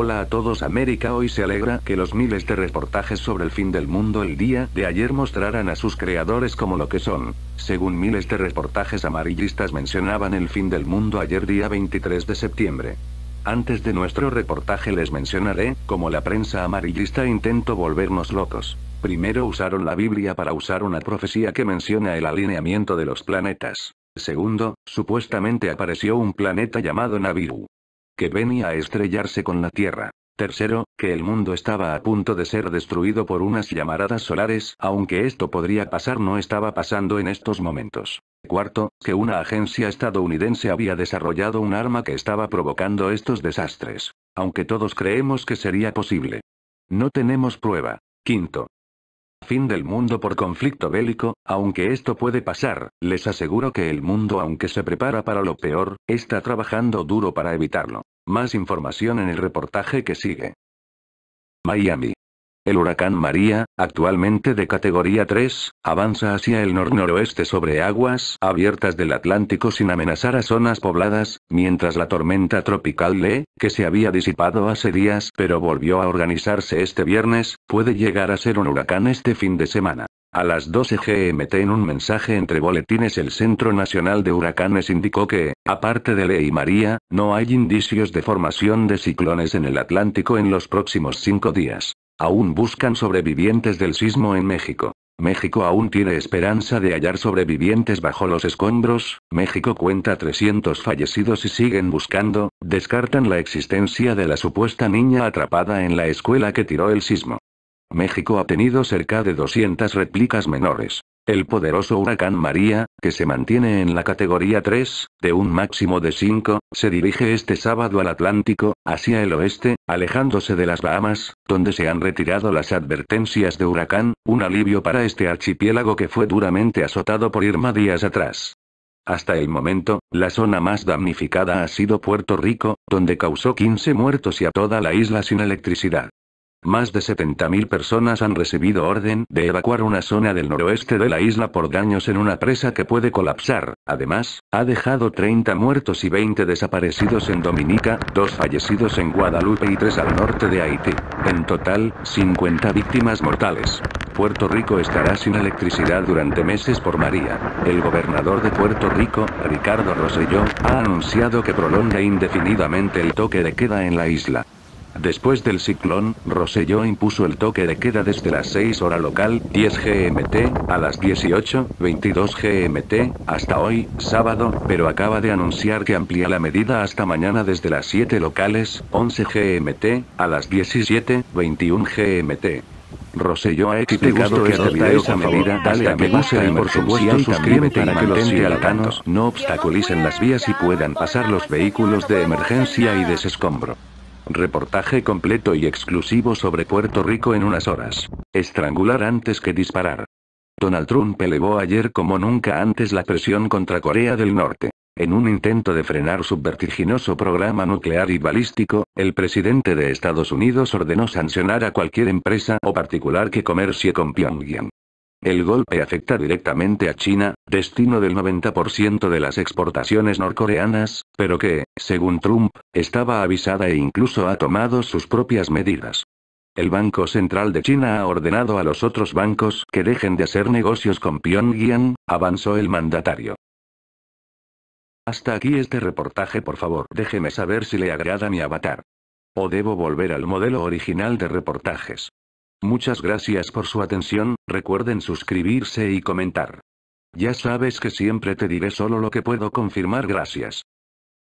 Hola a todos América hoy se alegra que los miles de reportajes sobre el fin del mundo el día de ayer mostraran a sus creadores como lo que son. Según miles de reportajes amarillistas mencionaban el fin del mundo ayer día 23 de septiembre. Antes de nuestro reportaje les mencionaré, como la prensa amarillista intentó volvernos locos. Primero usaron la Biblia para usar una profecía que menciona el alineamiento de los planetas. Segundo, supuestamente apareció un planeta llamado nabiru que venía a estrellarse con la Tierra. Tercero, que el mundo estaba a punto de ser destruido por unas llamaradas solares, aunque esto podría pasar no estaba pasando en estos momentos. Cuarto, que una agencia estadounidense había desarrollado un arma que estaba provocando estos desastres. Aunque todos creemos que sería posible. No tenemos prueba. Quinto. Fin del mundo por conflicto bélico, aunque esto puede pasar, les aseguro que el mundo aunque se prepara para lo peor, está trabajando duro para evitarlo. Más información en el reportaje que sigue. Miami. El huracán María, actualmente de categoría 3, avanza hacia el nor-noroeste sobre aguas abiertas del Atlántico sin amenazar a zonas pobladas, mientras la tormenta tropical Lee, que se había disipado hace días pero volvió a organizarse este viernes, puede llegar a ser un huracán este fin de semana. A las 12 GMT en un mensaje entre boletines el Centro Nacional de Huracanes indicó que, aparte de Ley y María, no hay indicios de formación de ciclones en el Atlántico en los próximos cinco días. Aún buscan sobrevivientes del sismo en México. México aún tiene esperanza de hallar sobrevivientes bajo los escombros, México cuenta 300 fallecidos y siguen buscando, descartan la existencia de la supuesta niña atrapada en la escuela que tiró el sismo. México ha tenido cerca de 200 réplicas menores. El poderoso huracán María, que se mantiene en la categoría 3, de un máximo de 5, se dirige este sábado al Atlántico, hacia el oeste, alejándose de las Bahamas, donde se han retirado las advertencias de huracán, un alivio para este archipiélago que fue duramente azotado por Irma días atrás. Hasta el momento, la zona más damnificada ha sido Puerto Rico, donde causó 15 muertos y a toda la isla sin electricidad. Más de 70.000 personas han recibido orden de evacuar una zona del noroeste de la isla por daños en una presa que puede colapsar. Además, ha dejado 30 muertos y 20 desaparecidos en Dominica, 2 fallecidos en Guadalupe y 3 al norte de Haití. En total, 50 víctimas mortales. Puerto Rico estará sin electricidad durante meses por María. El gobernador de Puerto Rico, Ricardo Rosselló, ha anunciado que prolonga indefinidamente el toque de queda en la isla. Después del ciclón, Roselló impuso el toque de queda desde las 6 hora local, 10 GMT, a las 18, 22 GMT, hasta hoy, sábado, pero acaba de anunciar que amplía la medida hasta mañana desde las 7 locales, 11 GMT, a las 17, 21 GMT. Roselló ha explicado que adopta esa medida, dale a me gusta y por supuesto suscríbete para que los ciudadanos no obstaculicen las vías y puedan pasar los vehículos de emergencia y desescombro. Reportaje completo y exclusivo sobre Puerto Rico en unas horas. Estrangular antes que disparar. Donald Trump elevó ayer como nunca antes la presión contra Corea del Norte. En un intento de frenar su vertiginoso programa nuclear y balístico, el presidente de Estados Unidos ordenó sancionar a cualquier empresa o particular que comercie con Pyongyang. El golpe afecta directamente a China, destino del 90% de las exportaciones norcoreanas, pero que, según Trump, estaba avisada e incluso ha tomado sus propias medidas. El Banco Central de China ha ordenado a los otros bancos que dejen de hacer negocios con Pyongyang, avanzó el mandatario. Hasta aquí este reportaje, por favor, déjeme saber si le agrada mi avatar. O debo volver al modelo original de reportajes. Muchas gracias por su atención, recuerden suscribirse y comentar. Ya sabes que siempre te diré solo lo que puedo confirmar gracias.